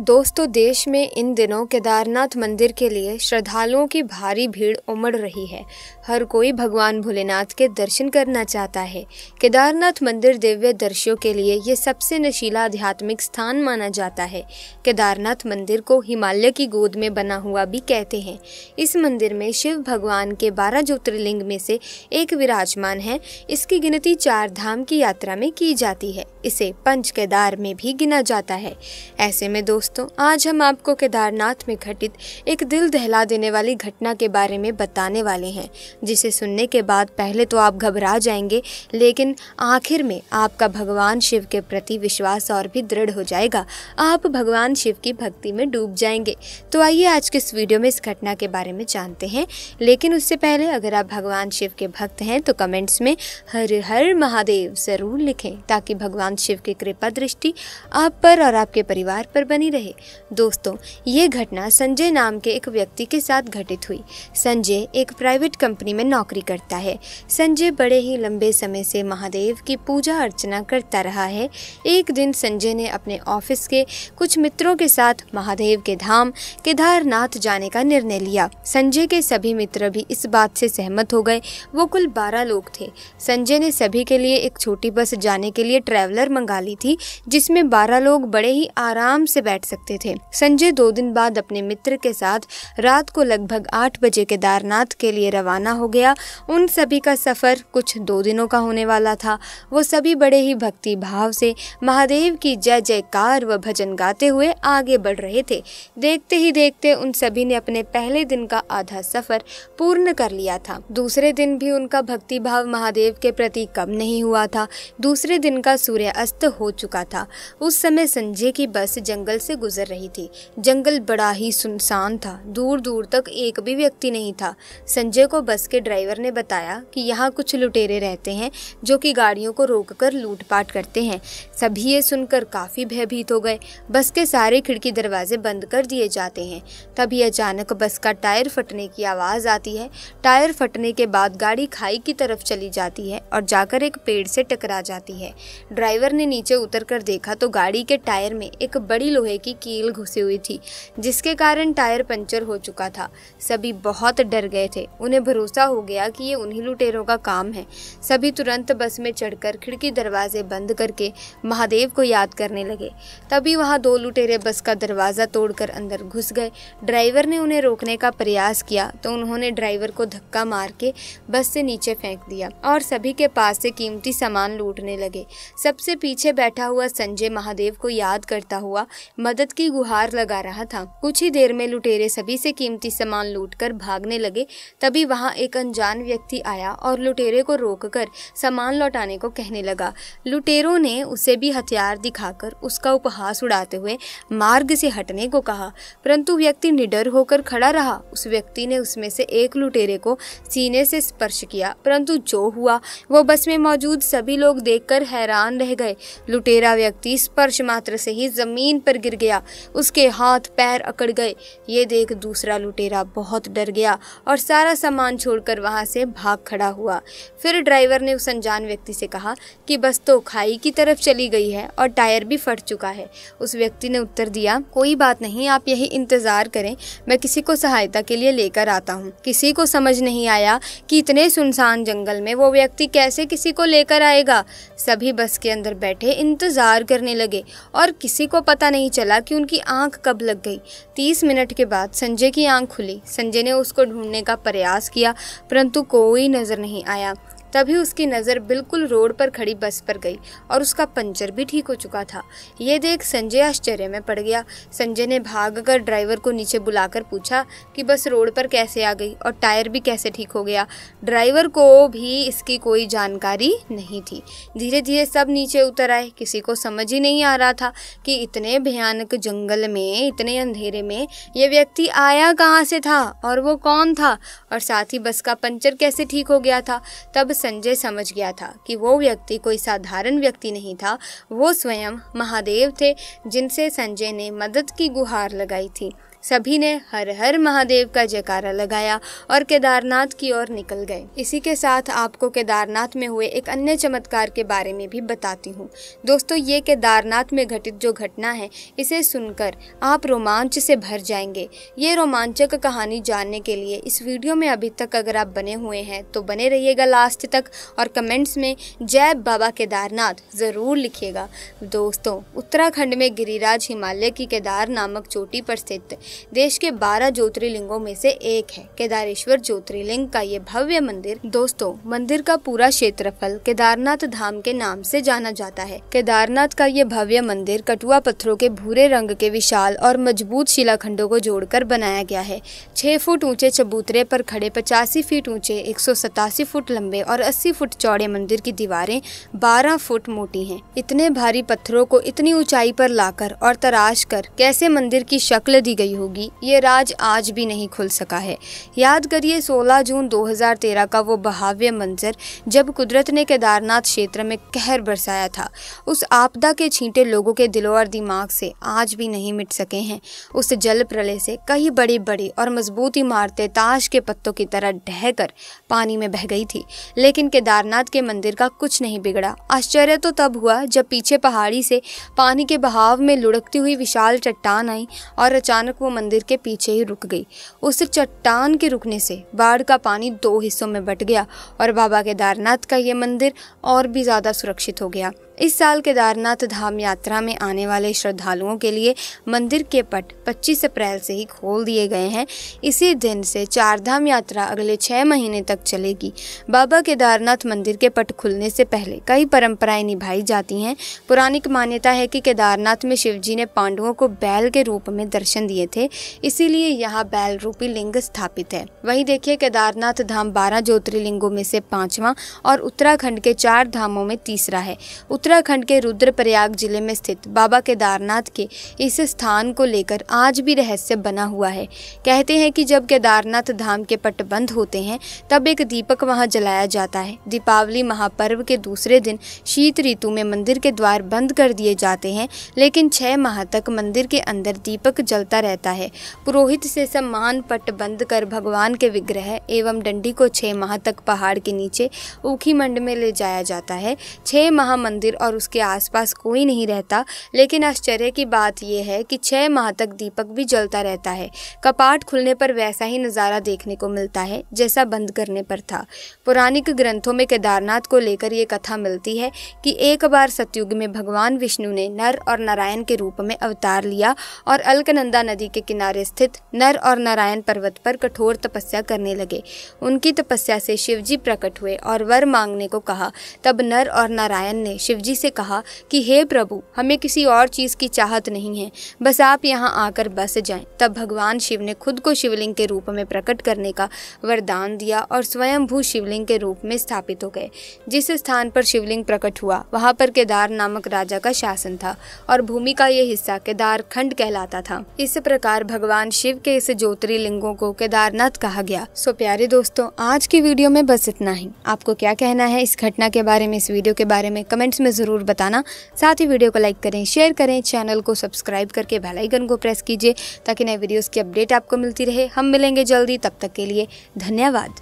दोस्तों देश में इन दिनों केदारनाथ मंदिर के लिए श्रद्धालुओं की भारी भीड़ उमड़ रही है हर कोई भगवान भोलेनाथ के दर्शन करना चाहता है केदारनाथ मंदिर दिव्य दर्शियों के लिए ये सबसे नशीला आध्यात्मिक स्थान माना जाता है केदारनाथ मंदिर को हिमालय की गोद में बना हुआ भी कहते हैं इस मंदिर में शिव भगवान के बारह ज्योतिर्लिंग में से एक विराजमान है इसकी गिनती चार धाम की यात्रा में की जाती है इसे पंच केदार में भी गिना जाता है ऐसे में दोस्तों आज हम आपको केदारनाथ में घटित एक दिल दहला देने वाली घटना के बारे में बताने वाले हैं जिसे सुनने के बाद पहले तो आप घबरा जाएंगे लेकिन आखिर में आपका भगवान शिव के प्रति विश्वास और भी दृढ़ हो जाएगा आप भगवान शिव की भक्ति में डूब जाएंगे तो आइए आज के इस वीडियो में इस घटना के बारे में जानते हैं लेकिन उससे पहले अगर आप भगवान शिव के भक्त हैं तो कमेंट्स में हर हर महादेव ज़रूर लिखें ताकि भगवान शिव की कृपा दृष्टि आप पर और आपके परिवार पर बनी रहे दोस्तों ये घटना संजय नाम के एक व्यक्ति के साथ घटित हुई संजय एक प्राइवेट कंपनी में नौकरी करता है संजय बड़े ही लंबे समय से महादेव की पूजा अर्चना करता रहा है एक दिन संजय ने अपने ऑफिस के कुछ मित्रों के साथ महादेव के धाम केदारनाथ जाने का निर्णय लिया संजय के सभी मित्र भी इस बात से सहमत हो गए वो कुल बारह लोग थे संजय ने सभी के लिए एक छोटी बस जाने के लिए ट्रैवलर मंगा ली थी जिसमें बारह लोग बड़े ही आराम से बैठ बैठ सकते थे संजय दो दिन बाद अपने मित्र के साथ रात को लगभग आठ बजे केदारनाथ के लिए रवाना हो गया उन सभी का सफ़र कुछ दो दिनों का होने वाला था वो सभी बड़े ही भक्ति भाव से महादेव की जय जयकार व भजन गाते हुए आगे बढ़ रहे थे देखते ही देखते उन सभी ने अपने पहले दिन का आधा सफर पूर्ण कर लिया था दूसरे दिन भी उनका भक्ति भाव महादेव के प्रति कम नहीं हुआ था दूसरे दिन का अस्त हो चुका था उस समय संजय की बस जंगल से से गुजर रही थी जंगल बड़ा ही सुनसान था दूर दूर तक एक भी व्यक्ति नहीं था संजय को बस के ड्राइवर ने बताया कि यहाँ कुछ लुटेरे रहते हैं जो कि गाड़ियों को रोककर कर लूटपाट करते हैं सभी ये सुनकर काफ़ी भयभीत हो गए बस के सारे खिड़की दरवाजे बंद कर दिए जाते हैं तभी अचानक बस का टायर फटने की आवाज़ आती है टायर फटने के बाद गाड़ी खाई की तरफ चली जाती है और जाकर एक पेड़ से टकरा जाती है ड्राइवर ने नीचे उतर कर देखा तो गाड़ी के टायर में एक बड़ी लोहे की कील घुसी हुई थी जिसके कारण टायर पंचर हो चुका था सभी बहुत डर गए थे उन्हें भरोसा हो गया कि ये उन्हीं लुटेरों का काम है सभी तुरंत बस में चढ़कर खिड़की दरवाजे बंद करके महादेव को याद करने लगे तभी वहाँ दो लुटेरे बस का दरवाज़ा तोड़कर अंदर घुस गए ड्राइवर ने उन्हें रोकने का प्रयास किया तो उन्होंने ड्राइवर को धक्का मार के बस से नीचे फेंक दिया और सभी के पास से कीमती सामान लूटने लगे सबसे पीछे बैठा हुआ संजय महादेव को याद करता हुआ मदद की गुहार लगा रहा था कुछ ही देर में लुटेरे सभी से कीमती सामान लूटकर भागने लगे तभी वहां एक अनजान व्यक्ति आया और लुटेरे को रोककर सामान लौटाने को कहने लगा लुटेरों ने उसे भी हथियार दिखाकर उसका उपहास उड़ाते हुए मार्ग से हटने को कहा परंतु व्यक्ति निडर होकर खड़ा रहा उस व्यक्ति ने उसमें से एक लुटेरे को सीने से स्पर्श किया परंतु जो हुआ वो बस में मौजूद सभी लोग देखकर हैरान रह गए लुटेरा व्यक्ति स्पर्श मात्र से ही जमीन पर गिर गया उसके हाथ पैर अकड़ गए ये देख दूसरा लुटेरा बहुत डर गया और सारा सामान छोड़कर वहाँ से भाग खड़ा हुआ फिर ड्राइवर ने उस अनजान व्यक्ति से कहा कि बस तो खाई की तरफ चली गई है और टायर भी फट चुका है उस व्यक्ति ने उत्तर दिया कोई बात नहीं आप यही इंतज़ार करें मैं किसी को सहायता के लिए लेकर आता हूँ किसी को समझ नहीं आया कि इतने सुनसान जंगल में वो व्यक्ति कैसे किसी को लेकर आएगा सभी बस के अंदर बैठे इंतज़ार करने लगे और किसी को पता नहीं चला बोला कि उनकी आंख कब लग गई तीस मिनट के बाद संजय की आंख खुली संजय ने उसको ढूंढने का प्रयास किया परंतु कोई नज़र नहीं आया तभी उसकी नज़र बिल्कुल रोड पर खड़ी बस पर गई और उसका पंचर भी ठीक हो चुका था ये देख संजय आश्चर्य में पड़ गया संजय ने भाग कर ड्राइवर को नीचे बुलाकर पूछा कि बस रोड पर कैसे आ गई और टायर भी कैसे ठीक हो गया ड्राइवर को भी इसकी कोई जानकारी नहीं थी धीरे धीरे सब नीचे उतर आए किसी को समझ ही नहीं आ रहा था कि इतने भयानक जंगल में इतने अंधेरे में यह व्यक्ति आया कहाँ से था और वो कौन था और साथ ही बस का पंचर कैसे ठीक हो गया था तब संजय समझ गया था कि वो व्यक्ति कोई साधारण व्यक्ति नहीं था वो स्वयं महादेव थे जिनसे संजय ने मदद की गुहार लगाई थी सभी ने हर हर महादेव का जयकारा लगाया और केदारनाथ की ओर निकल गए इसी के साथ आपको केदारनाथ में हुए एक अन्य चमत्कार के बारे में भी बताती हूँ दोस्तों ये केदारनाथ में घटित जो घटना है इसे सुनकर आप रोमांच से भर जाएंगे ये रोमांचक कहानी जानने के लिए इस वीडियो में अभी तक अगर आप बने हुए हैं तो बने रहिएगा लास्ट तक और कमेंट्स में जय बाबा केदारनाथ ज़रूर लिखिएगा दोस्तों उत्तराखंड में गिरिराज हिमालय की केदार नामक चोटी पर स्थित देश के 12 ज्योतिर्लिंगों में से एक है केदारेश्वर ज्योतिर्लिंग का ये भव्य मंदिर दोस्तों मंदिर का पूरा क्षेत्रफल केदारनाथ धाम के नाम से जाना जाता है केदारनाथ का ये भव्य मंदिर कटुआ पत्थरों के भूरे रंग के विशाल और मजबूत शिलाखंडों को जोड़कर बनाया गया है छह फुट ऊंचे चबूतरे पर खड़े पचासी फीट ऊंचे एक फुट लंबे और अस्सी फुट चौड़े मंदिर की दीवारें बारह फुट मोटी है इतने भारी पत्थरों को इतनी ऊंचाई पर लाकर और तराश कर कैसे मंदिर की शक्ल दी गई हो होगी ये राज आज भी नहीं खुल सका है याद करिए 16 जून 2013 का वो बहाव्य मंजर जब कुदरत ने केदारनाथ क्षेत्र में कहर बरसाया था उस आपदा के छींटे लोगों के दिलों और दिमाग से आज भी नहीं मिट सके हैं उस जल प्रलय से कई बड़ी बड़ी और मजबूत इमारतें ताश के पत्तों की तरह ढह पानी में बह गई थी लेकिन केदारनाथ के मंदिर का कुछ नहीं बिगड़ा आश्चर्य तो तब हुआ जब पीछे पहाड़ी से पानी के बहाव में लुढ़कती हुई विशाल चट्टान आई और अचानक वो मंदिर के पीछे ही रुक गई उस चट्टान के रुकने से बाढ़ का पानी दो हिस्सों में बट गया और बाबा केदारनाथ का ये मंदिर और भी ज़्यादा सुरक्षित हो गया इस साल केदारनाथ धाम यात्रा में आने वाले श्रद्धालुओं के लिए मंदिर के पट 25 अप्रैल से ही खोल दिए गए हैं इसी दिन से चारधाम यात्रा अगले छः महीने तक चलेगी बाबा केदारनाथ मंदिर के पट खुलने से पहले कई परंपराएं निभाई जाती हैं पौराणिक मान्यता है कि केदारनाथ में शिवजी ने पांडवों को बैल के रूप में दर्शन दिए थे इसीलिए यहाँ बैल रूपी लिंग स्थापित है वहीं देखिए केदारनाथ धाम बारह ज्योतिर्लिंगों में से पांचवा और उत्तराखंड के चार धामों में तीसरा है उत्तराखंड के रुद्रप्रयाग जिले में स्थित बाबा केदारनाथ के इस स्थान को लेकर आज भी रहस्य बना हुआ है कहते हैं कि जब केदारनाथ धाम के पट बंद होते हैं तब एक दीपक वहां जलाया जाता है दीपावली महापर्व के दूसरे दिन शीत ऋतु में मंदिर के द्वार बंद कर दिए जाते हैं लेकिन छः माह तक मंदिर के अंदर दीपक जलता रहता है पुरोहित से सम्मान पट बंद कर भगवान के विग्रह एवं डंडी को छः माह तक पहाड़ के नीचे ऊखी मंड में ले जाया जाता है छः माह मंदिर मंदिर और उसके आसपास कोई नहीं रहता लेकिन आश्चर्य की बात यह है कि छः माह तक दीपक भी जलता रहता है कपाट खुलने पर वैसा ही नज़ारा देखने को मिलता है जैसा बंद करने पर था पौराणिक ग्रंथों में केदारनाथ को लेकर ये कथा मिलती है कि एक बार सतयुग में भगवान विष्णु ने नर और नारायण के रूप में अवतार लिया और अलकनंदा नदी के किनारे स्थित नर और नारायण पर्वत पर कठोर तपस्या करने लगे उनकी तपस्या से शिवजी प्रकट हुए और वर मांगने को कहा तब नर और नारायण ने शिव जी से कहा कि हे प्रभु हमें किसी और चीज़ की चाहत नहीं है बस आप यहाँ आकर बस जाएं तब भगवान शिव ने खुद को शिवलिंग के रूप में प्रकट करने का वरदान दिया और स्वयंभू शिवलिंग के रूप में स्थापित हो गए जिस स्थान पर शिवलिंग प्रकट हुआ वहाँ पर केदार नामक राजा का शासन था और भूमि का यह हिस्सा केदार खंड कहलाता था इस प्रकार भगवान शिव के इस ज्योतिर्लिंगों को केदारनाथ कहा गया सो प्यारे दोस्तों आज की वीडियो में बस इतना ही आपको क्या कहना है इस घटना के बारे में इस वीडियो के बारे में कमेंट्स में ज़रूर बताना साथ ही वीडियो को लाइक करें शेयर करें चैनल को सब्सक्राइब करके बेलाइकन को प्रेस कीजिए ताकि नए वीडियोज़ की अपडेट आपको मिलती रहे हम मिलेंगे जल्दी तब तक के लिए धन्यवाद